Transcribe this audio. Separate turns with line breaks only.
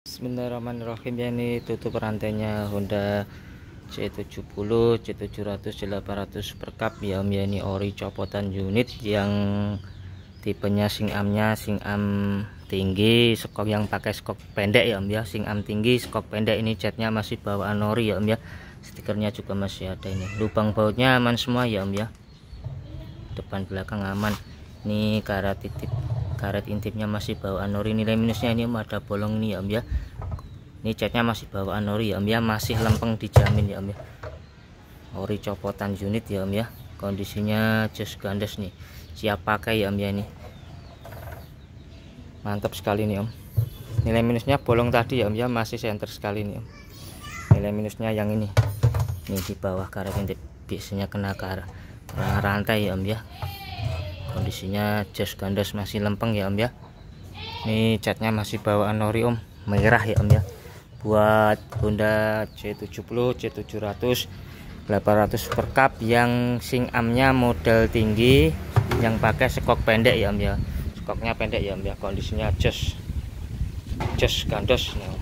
Bismillahirrahmanirrahim ya ini tutup rantainya Honda C70 C700 C800 per cup ya om ya ini ori copotan unit yang tipenya sing amnya sing am tinggi skok yang pakai skok pendek ya om ya sing am tinggi skok pendek ini catnya masih bawaan ori ya om ya stikernya juga masih ada ini lubang bautnya aman semua ya om ya depan belakang aman ini karat titip karet intipnya masih bawaan nori nilai minusnya ini ada bolong nih ya om ya ini catnya masih bawaan nori ya om ya masih lempeng dijamin ya om ya ori copotan unit ya om ya kondisinya just gandes nih siap pakai ya om ya ini mantap sekali nih om nilai minusnya bolong tadi ya om ya masih center sekali nih om nilai minusnya yang ini ini di bawah karet intip biasanya kena karet arah rantai ya om ya kondisinya jas gandos masih lempeng ya om ya ini catnya masih bawaan nori om merah ya om ya buat Honda C70 C700 800 per cup yang sing amnya model tinggi yang pakai sekok pendek
ya om ya skoknya pendek ya om ya kondisinya jas jas gandos nah,